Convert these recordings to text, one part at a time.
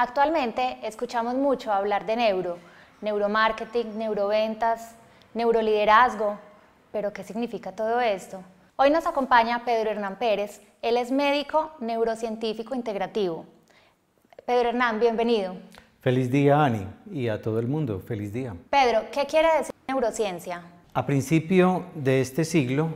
Actualmente escuchamos mucho hablar de neuro, neuromarketing, neuroventas, neuroliderazgo, pero ¿qué significa todo esto? Hoy nos acompaña Pedro Hernán Pérez, él es médico neurocientífico integrativo. Pedro Hernán, bienvenido. Feliz día, Ani, y a todo el mundo, feliz día. Pedro, ¿qué quiere decir neurociencia? A principio de este siglo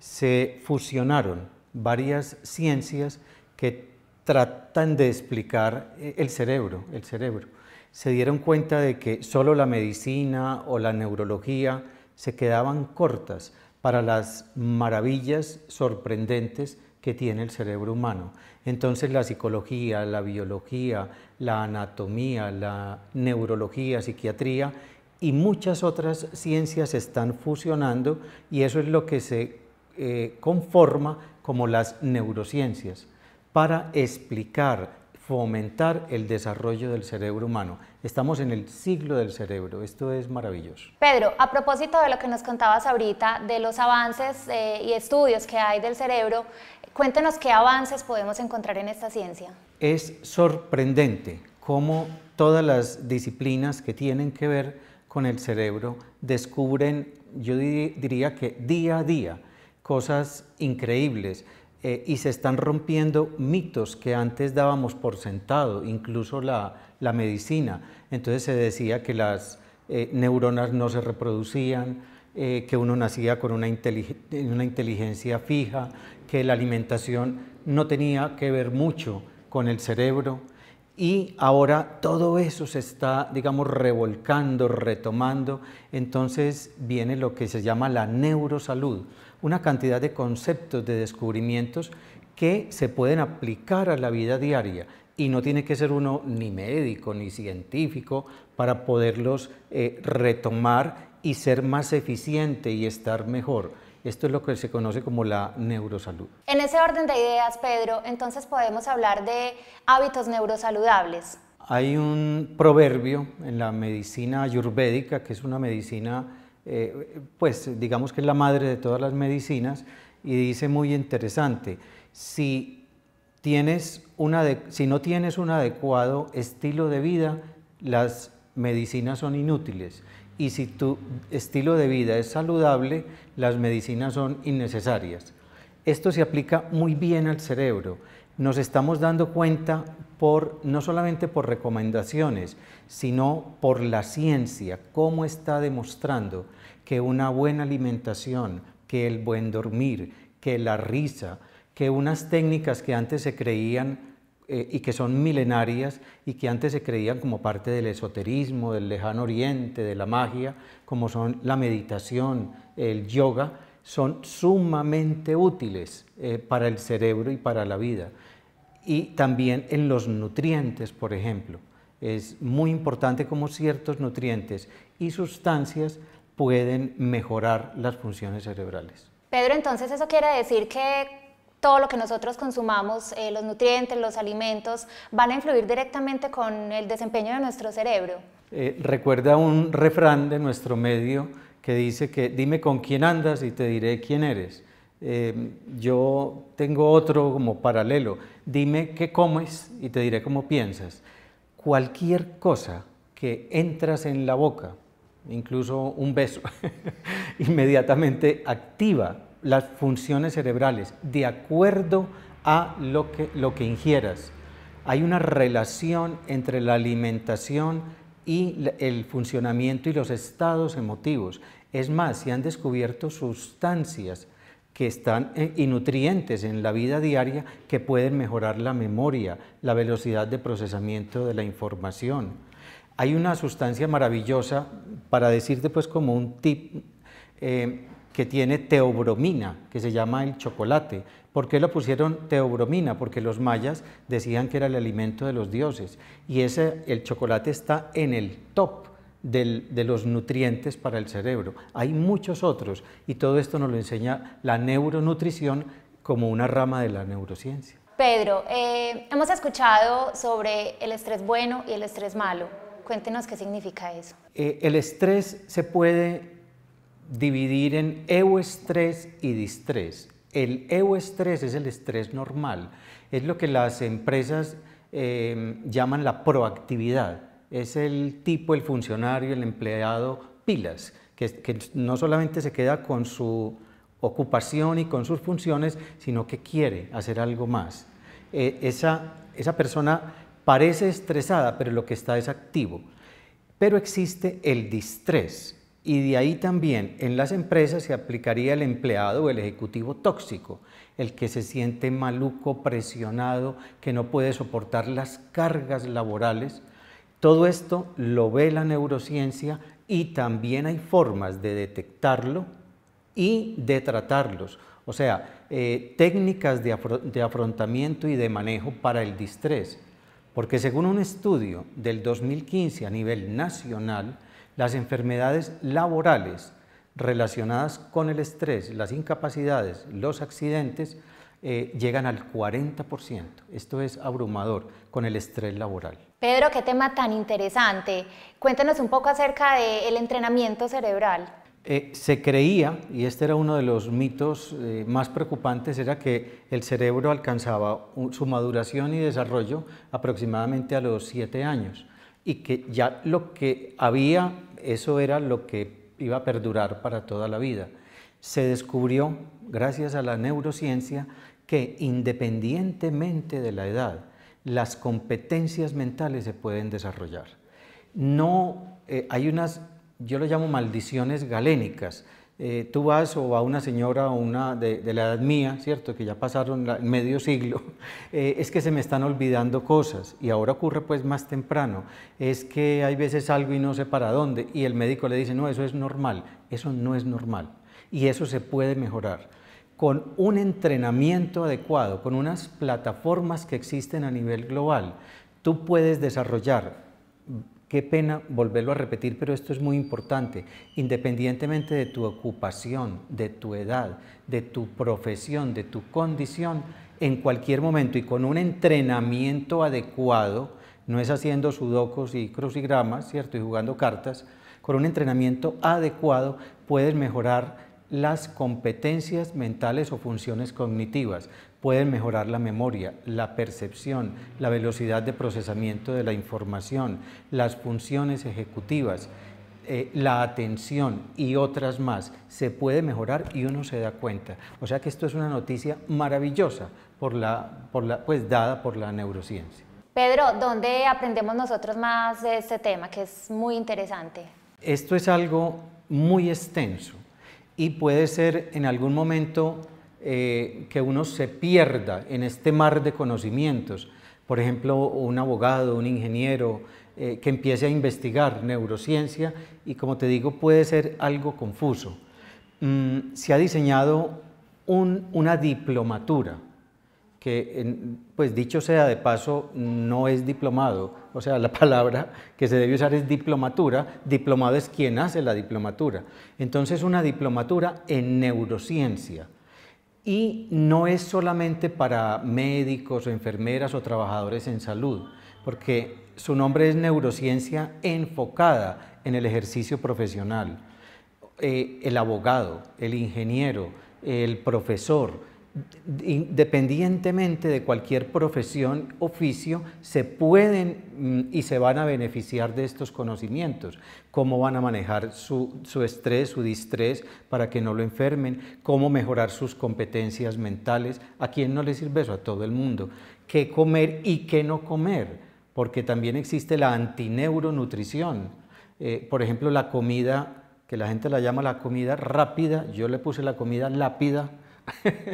se fusionaron varias ciencias que tratan de explicar eh, el cerebro, el cerebro. Se dieron cuenta de que solo la medicina o la neurología se quedaban cortas para las maravillas sorprendentes que tiene el cerebro humano. Entonces la psicología, la biología, la anatomía, la neurología, psiquiatría y muchas otras ciencias están fusionando y eso es lo que se eh, conforma como las neurociencias para explicar, fomentar el desarrollo del cerebro humano. Estamos en el siglo del cerebro, esto es maravilloso. Pedro, a propósito de lo que nos contabas ahorita, de los avances eh, y estudios que hay del cerebro, cuéntenos qué avances podemos encontrar en esta ciencia. Es sorprendente cómo todas las disciplinas que tienen que ver con el cerebro descubren, yo diría que día a día, cosas increíbles. Eh, y se están rompiendo mitos que antes dábamos por sentado, incluso la, medicina. Entonces se decía que las eh, neuronas no se reproducían, eh, que uno nacía con una inteligencia fija, que la alimentación no tenía que ver mucho con el cerebro y ahora todo eso se está, digamos, revolcando, retomando. Entonces viene lo que se llama la neurosalud, una cantidad de conceptos, de descubrimientos que se pueden aplicar a la vida diaria y no tiene que ser uno ni médico ni científico para poderlos eh, retomar y ser más eficiente y estar mejor. Esto es lo que se conoce como la neurosalud. En ese orden de ideas, Pedro, entonces podemos hablar de hábitos neurosaludables. Hay un proverbio en la medicina ayurvédica, que es una medicina, eh, pues digamos que es la madre de todas las medicinas, y dice muy interesante, si, tienes una si no tienes un adecuado estilo de vida, las medicinas son inútiles y si tu estilo de vida es saludable, las medicinas son innecesarias. Esto se aplica muy bien al cerebro. Nos estamos dando cuenta por, no solamente por recomendaciones, sino por la ciencia, cómo está demostrando que una buena alimentación, que el buen dormir, que la risa, que unas técnicas que antes se creían eh, y que son milenarias y que antes se creían como parte del esoterismo, del lejano oriente, de la magia, como son la meditación, el yoga, son sumamente útiles eh, para el cerebro y para la vida. Y también en los nutrientes, por ejemplo. Es muy importante cómo ciertos nutrientes y sustancias pueden mejorar las funciones cerebrales. Pedro, entonces eso quiere decir que todo lo que nosotros consumamos, eh, los nutrientes, los alimentos, van a influir directamente con el desempeño de nuestro cerebro. Eh, recuerda un refrán de nuestro medio que dice que dime con quién andas y te diré quién eres. Eh, yo tengo otro como paralelo, dime qué comes y te diré cómo piensas. Cualquier cosa que entras en la boca, incluso un beso, inmediatamente activa las funciones cerebrales de acuerdo a lo que, lo que ingieras. Hay una relación entre la alimentación y el funcionamiento y los estados emotivos. Es más, se han descubierto sustancias que están eh, y nutrientes en la vida diaria que pueden mejorar la memoria, la velocidad de procesamiento de la información. Hay una sustancia maravillosa, para decirte pues como un tip, eh, que tiene teobromina, que se llama el chocolate. ¿Por qué lo pusieron teobromina? Porque los mayas decían que era el alimento de los dioses. Y ese, el chocolate está en el top de los nutrientes para el cerebro. Hay muchos otros y todo esto nos lo enseña la neuronutrición como una rama de la neurociencia. Pedro, eh, hemos escuchado sobre el estrés bueno y el estrés malo. Cuéntenos qué significa eso. Eh, el estrés se puede dividir en euestrés y distrés. El euestrés es el estrés normal, es lo que las empresas em, llaman la proactividad, es el tipo, el funcionario, el empleado pilas, que, no solamente se queda con su ocupación y con sus funciones, sino que quiere hacer algo más. E, esa, esa persona parece estresada, pero lo que está es activo. Pero existe el distrés, y de ahí también en las empresas se aplicaría el empleado o el ejecutivo tóxico, el que se siente maluco, presionado, que no puede soportar las cargas laborales. Todo esto lo ve la neurociencia y también hay formas de detectarlo y de tratarlos. O sea, eh, técnicas de, de afrontamiento y de manejo para el distrés. Porque según un estudio del 2015 a nivel nacional, las enfermedades laborales relacionadas con el estrés, las incapacidades, los accidentes, eh, llegan al 40%. Esto es abrumador con el estrés laboral. Pedro, qué tema tan interesante. Cuéntanos un poco acerca del entrenamiento cerebral. Eh, se creía, y este era uno de los mitos eh, más preocupantes, era que el cerebro alcanzaba su maduración y desarrollo aproximadamente a los 7 años y que ya lo que había, eso era lo que iba a perdurar para toda la vida. Se descubrió, gracias a la neurociencia, que independientemente de la edad, las competencias mentales se pueden desarrollar. No eh, hay unas, yo lo llamo maldiciones galénicas, eh, tú vas o a una señora o una de, la edad mía, ¿cierto? Que ya pasaron medio siglo, eh, es que se me están olvidando cosas y ahora ocurre pues más temprano. Es que hay veces algo y no sé para dónde y el médico le dice, no, eso es normal, eso no es normal y eso se puede mejorar con un entrenamiento adecuado, con unas plataformas que existen a nivel global, tú puedes desarrollar Qué pena volverlo a repetir, pero esto es muy importante. Independientemente de tu ocupación, de tu edad, de tu profesión, de tu condición, en cualquier momento y con un entrenamiento adecuado, no es haciendo sudocos y crucigramas, ¿cierto? Y jugando cartas, con un entrenamiento adecuado puedes mejorar las competencias mentales o funciones cognitivas pueden mejorar la memoria, la percepción, la velocidad de procesamiento de la información, las funciones ejecutivas, eh, la atención y otras más. Se puede mejorar y uno se da cuenta. O sea que esto es una noticia maravillosa por la, por la, pues, dada por la neurociencia. Pedro, ¿dónde aprendemos nosotros más de este tema que es muy interesante? Esto es algo muy extenso y puede ser en algún momento eh, que uno se pierda en este mar de conocimientos. Por ejemplo, un abogado, un ingeniero, eh, que empiece a investigar neurociencia y como te digo, puede ser algo confuso. Mm, se ha diseñado una diplomatura, que pues dicho sea de paso, no es diplomado, o sea, la palabra que se debe usar es diplomatura, diplomado es quien hace la diplomatura. Entonces, una diplomatura en neurociencia y no es solamente para médicos o enfermeras o trabajadores en salud, porque su nombre es neurociencia enfocada en el ejercicio profesional. Eh, el abogado, el ingeniero, el profesor, independientemente de cualquier profesión, oficio, se pueden mm, y se van a beneficiar de estos conocimientos. Cómo van a manejar su, estrés, su distrés, para que no lo enfermen, cómo mejorar sus competencias mentales. ¿A quién no le sirve eso? A todo el mundo. ¿Qué comer y qué no comer? Porque también existe la antineuronutrición. Eh, por ejemplo, la comida, que la gente la llama la comida rápida, yo le puse la comida lápida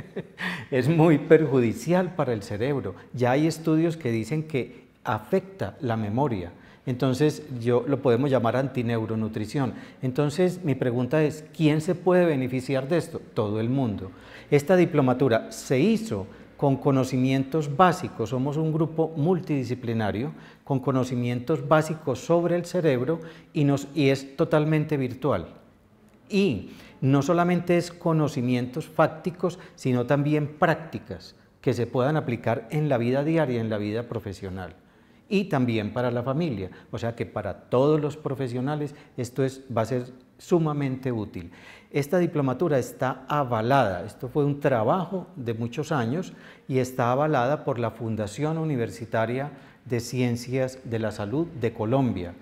es muy perjudicial para el cerebro. Ya hay estudios que dicen que afecta la memoria. Entonces, yo lo podemos llamar antineuronutrición. Entonces, mi pregunta es, ¿quién se puede beneficiar de esto? Todo el mundo. Esta diplomatura se hizo con conocimientos básicos, somos un grupo multidisciplinario, con conocimientos básicos sobre el cerebro y, nos, y es totalmente virtual. Y no solamente es conocimientos fácticos, sino también prácticas que se puedan aplicar en la vida diaria, en la vida profesional y también para la familia. O sea que para todos los profesionales esto va a ser sumamente útil. Esta diplomatura está avalada, esto fue un trabajo de muchos años y está avalada por la Fundación Universitaria de Ciencias de la Salud de Colombia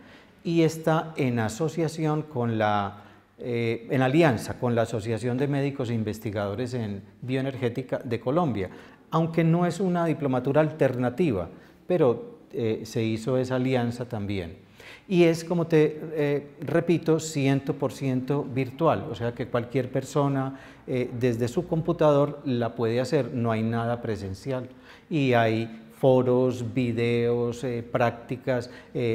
y está en asociación con la eh, en alianza con la Asociación de Médicos e Investigadores en Bioenergética de Colombia, aunque no es una diplomatura alternativa, pero eh, se hizo esa alianza también. Y es, como te eh, repito, 100% virtual, o sea que cualquier persona desde su computador la puede hacer, no hay nada presencial. Y hay foros, videos, prácticas,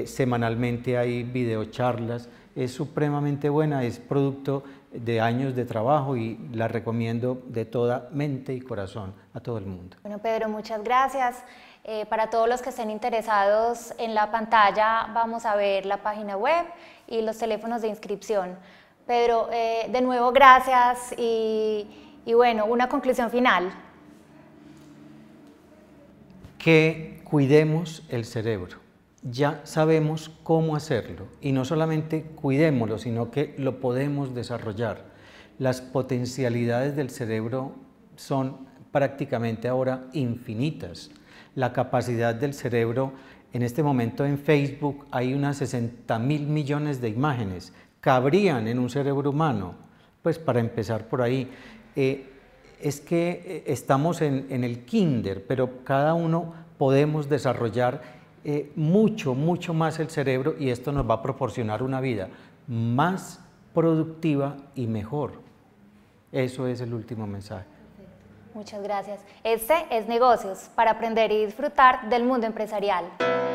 semanalmente hay videocharlas, es supremamente buena, es producto de años de trabajo y la recomiendo de toda mente y corazón a todo el mundo. Bueno, Pedro, muchas gracias. Eh, para todos los que estén interesados en la pantalla, vamos a ver la página web y los teléfonos de inscripción. Pedro, eh, de nuevo, gracias y bueno, una conclusión final. Que cuidemos el cerebro ya sabemos cómo hacerlo y no solamente cuidémoslo, sino que lo podemos desarrollar. Las potencialidades del cerebro son prácticamente ahora infinitas. La capacidad del cerebro, en este momento en Facebook hay unas 60 mil millones de imágenes, cabrían en un cerebro humano, pues para empezar por ahí. Eh, es que eh, estamos en el kinder, pero cada uno podemos desarrollar eh, mucho, mucho más el cerebro y esto nos va a proporcionar una vida más productiva y mejor. Eso es el último mensaje. Muchas gracias. Este es Negocios para aprender y disfrutar del mundo empresarial.